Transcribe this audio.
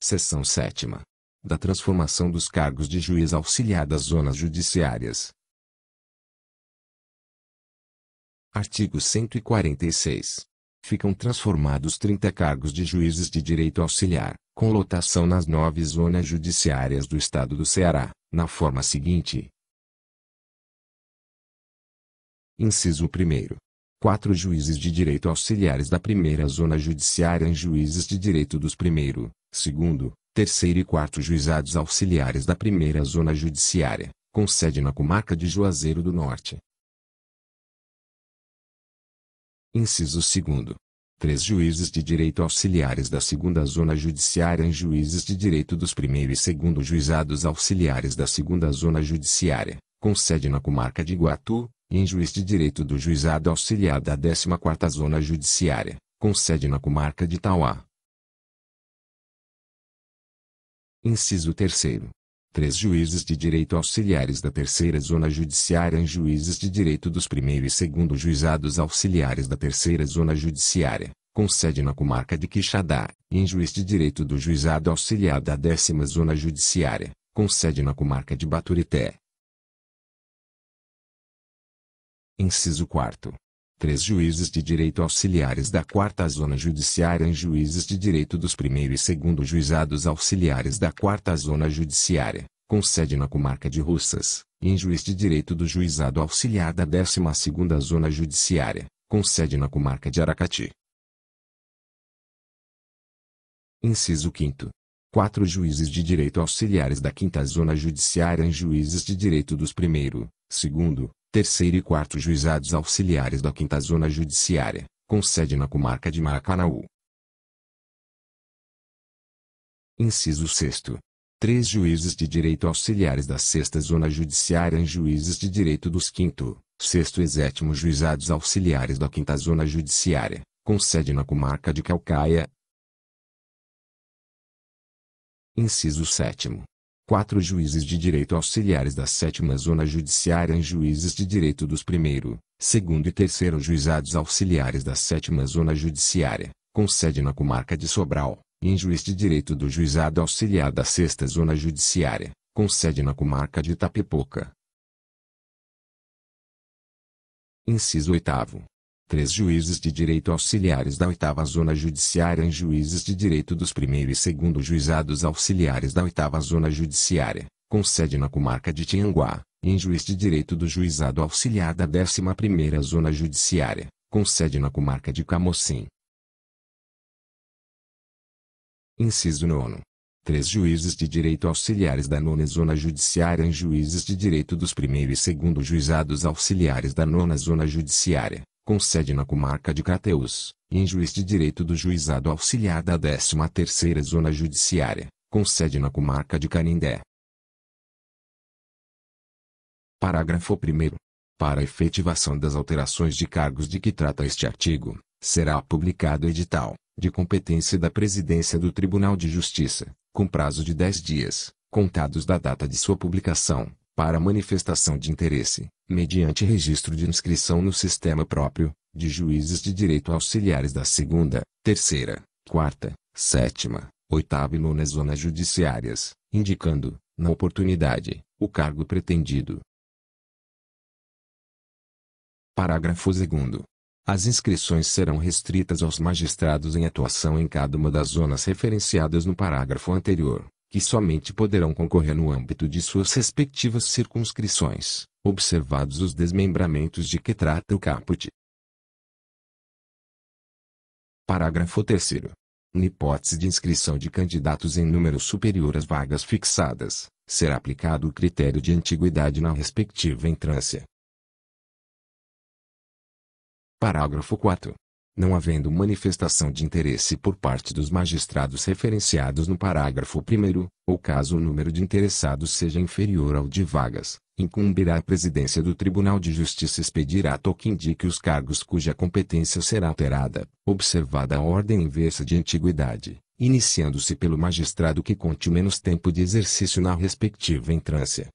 Seção 7. Da transformação dos cargos de juiz auxiliar das zonas judiciárias. Artigo 146. Ficam transformados 30 cargos de juízes de direito auxiliar, com lotação nas nove zonas judiciárias do Estado do Ceará, na forma seguinte. Inciso 1. Quatro juízes de direito auxiliares da primeira zona judiciária em juízes de direito dos primeiro, segundo, terceiro e quarto juizados auxiliares da primeira zona judiciária, com sede na comarca de Juazeiro do Norte. Inciso segundo, Três juízes de direito auxiliares da segunda zona judiciária em juízes de direito dos primeiro e segundo juizados auxiliares da segunda zona judiciária, com sede na comarca de Iguatu, e em juiz de direito do juizado auxiliar da 14 quarta zona judiciária, com sede na comarca de Tauá. Inciso terceiro. Três juízes de direito auxiliares da terceira zona judiciária em juízes de direito dos primeiro e segundo juizados auxiliares da terceira zona judiciária, com sede na comarca de Quixadá, e em juiz de direito do juizado auxiliar da décima zona judiciária, com sede na comarca de Baturité. Inciso 4 três juízes de direito auxiliares da quarta zona judiciária em juízes de direito dos primeiro e segundo juizados auxiliares da quarta zona judiciária, com sede na comarca de Russas, e em juiz de direito do juizado auxiliar da décima segunda zona judiciária, com sede na comarca de Aracati. Inciso 5 quatro juízes de direito auxiliares da quinta zona judiciária em juízes de direito dos primeiro, segundo, terceiro e quarto juizados auxiliares da Quinta Zona Judiciária, com sede na comarca de Maracanaú. Inciso 6. Três juízes de direito auxiliares da Sexta Zona Judiciária em juízes de direito dos quinto, sexto e sétimo juizados auxiliares da Quinta Zona Judiciária, com sede na comarca de Calcaia. Inciso 7 quatro juízes de direito auxiliares da sétima zona judiciária em juízes de direito dos primeiro, segundo e terceiro juizados auxiliares da sétima zona judiciária, com sede na comarca de Sobral, e em juiz de direito do juizado auxiliar da sexta zona judiciária, com sede na comarca de Itapipoca. Inciso 8 três juízes de direito auxiliares da oitava zona judiciária em juízes de direito dos primeiro e segundo juizados auxiliares da oitava zona judiciária, com sede na comarca de Tianguá, e em juiz de direito do juizado auxiliar da décima primeira zona judiciária, com sede na comarca de Camocim. Inciso 9. Três juízes de direito auxiliares da nona zona judiciária em juízes de direito dos primeiro e segundo juizados auxiliares da nona zona judiciária, com sede na comarca de Crateús, em juiz de direito do juizado auxiliar da 13 Zona Judiciária, com sede na comarca de Canindé. Parágrafo 1 Para efetivação das alterações de cargos de que trata este artigo, será publicado edital, de competência da Presidência do Tribunal de Justiça, com prazo de 10 dias, contados da data de sua publicação, para manifestação de interesse, mediante registro de inscrição no sistema próprio, de juízes de direito auxiliares da segunda, terceira, quarta, sétima, oitava e nona zonas judiciárias, indicando, na oportunidade, o cargo pretendido. Parágrafo 2. As inscrições serão restritas aos magistrados em atuação em cada uma das zonas referenciadas no parágrafo anterior, que somente poderão concorrer no âmbito de suas respectivas circunscrições, observados os desmembramentos de que trata o caput. Parágrafo 3 na hipótese de inscrição de candidatos em número superior às vagas fixadas, será aplicado o critério de antiguidade na respectiva entrância. Parágrafo 4 não havendo manifestação de interesse por parte dos magistrados referenciados no parágrafo 1, ou caso o número de interessados seja inferior ao de vagas, incumbirá a presidência do Tribunal de Justiça expedir ato que indique os cargos cuja competência será alterada, observada a ordem inversa de antiguidade, iniciando-se pelo magistrado que conte o menos tempo de exercício na respectiva entrância,